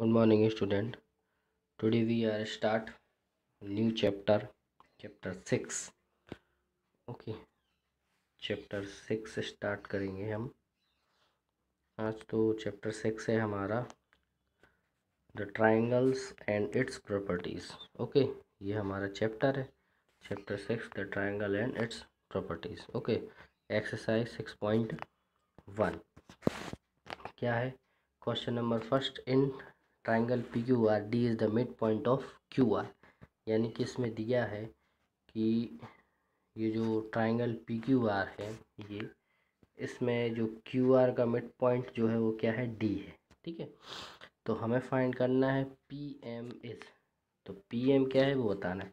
good morning student today we are start new chapter chapter six okay chapter six start करेंगे हम आज तो chapter six है हमारा the triangles and its properties okay ये हमारा चैप्टर है chapter six the triangle and its properties okay exercise six point one क्या है question number first in triangle P Q R D is the mid point of Q R यानी कि इसमें दिया है कि ये जो ट्राइंगल पी क्यू आर है ये इसमें जो क्यू आर का मिड पॉइंट जो है वो क्या है डी है ठीक है तो हमें फाइंड करना है पी एम इज तो पी एम क्या है वो बताना है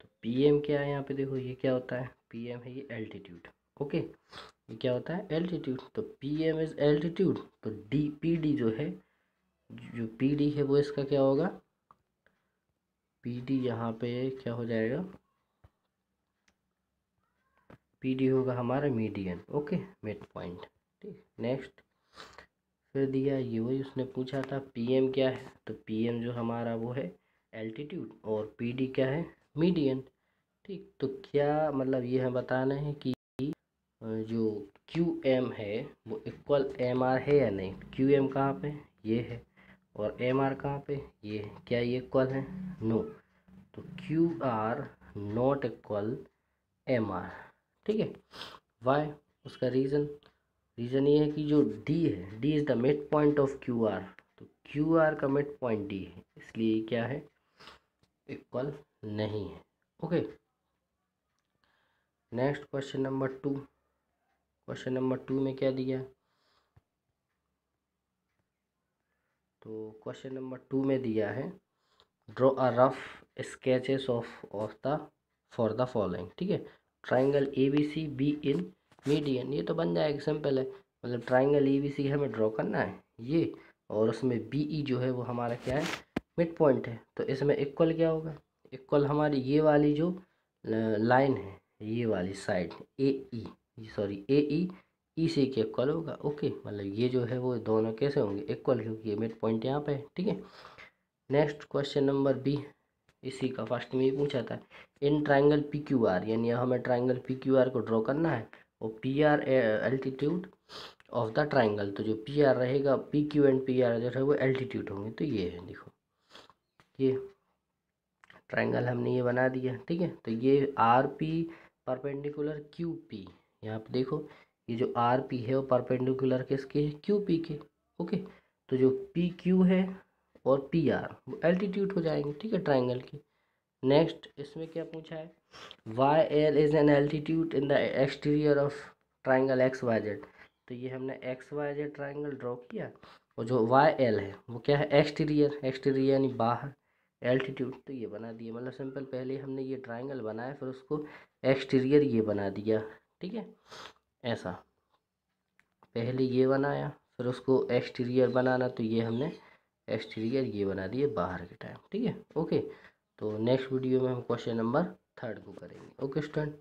तो पी एम क्या है यहाँ पे देखो ये क्या होता है पी एम है ये एल्टीट्यूड ओके ये क्या होता है एल्टीट्यूड तो पी एम इज एल्टीट्यूड तो डी पी डी जो है जो पी डी है वो इसका क्या होगा पी डी यहाँ पे क्या हो जाएगा पी डी होगा हमारा मीडियन ओके मिड पॉइंट ठीक नेक्स्ट फिर दिया ये वही उसने पूछा था पी एम क्या है तो पी एम जो हमारा वो है एल्टीट्यूड और पी डी क्या है मीडियन ठीक तो क्या मतलब ये हम बताना है कि जो क्यू एम है वो इक्वल एम आर है या नहीं क्यू एम कहाँ पर ये है और एम आर कहाँ पर ये क्या ये इक्वल है नो तो Q R not equal M R ठीक है वाई उसका रीज़न रीज़न ये है कि जो डी है D is the mid point of Q R तो क्यू आर का मिड पॉइंट डी है इसलिए क्या है इक्वल नहीं है okay next question number two question number two में क्या दिया है तो क्वेश्चन नंबर टू में दिया है draw a rough sketches of of the for the following ठीक है triangle A B C B in median ये तो बन जाएगा सिंपल है मतलब ट्राइंगल ए बी सी हमें ड्रॉ करना है ये और उसमें बी ई e जो है वो हमारा क्या है मिड पॉइंट है तो इसमें इक्वल क्या होगा इक्वल हमारी ये वाली जो लाइन है ये वाली साइड ए ई सॉरी ए ई ई से एक इक्वल होगा ओके मतलब ये जो है वो दोनों कैसे होंगे इक्वल क्योंकि ये मिड पॉइंट यहाँ पे है ठीक है नेक्स्ट क्वेश्चन नंबर बी इसी का फर्स्ट में ये पूछा था in triangle P Q R यानी हमें ट्राइंगल पी क्यू आर को ड्रॉ करना है और P R altitude of the triangle तो जो पी आर रहेगा P Q and P R जो है वो एल्टीट्यूड होंगे तो ये है देखो ये ट्राइंगल हमने ये बना दिया ठीक है तो ये R P perpendicular Q P यहाँ पर देखो ये जो आर पी है वो परपेंडिकुलर किसके है क्यू पी के ओके तो जो पी क्यू है और पी आर वो एल्टीट्यूड हो जाएंगे ठीक है ट्राइंगल के नेक्स्ट इसमें क्या पूछा है Y L is an altitude in the exterior of triangle X Y Z तो ये हमने X Y Z triangle draw किया और जो वाई एल है वो क्या है एक्सटीरियर एक्सटीरियर यानी बाहर एल्टीट्यूड तो ये बना दिया मतलब सिंपल पहले हमने ये ट्राइंगल बनाया फिर उसको एक्सटीरियर ये बना दिया ठीक है ऐसा पहले ये बनाया फिर उसको एक्सटीरियर बनाना तो ये हमने एक्सटीरियर ये बना दिए बाहर के टाइम ठीक है ओके तो नेक्स्ट वीडियो में हम क्वेश्चन नंबर थर्ड को करेंगे ओके स्टूडेंट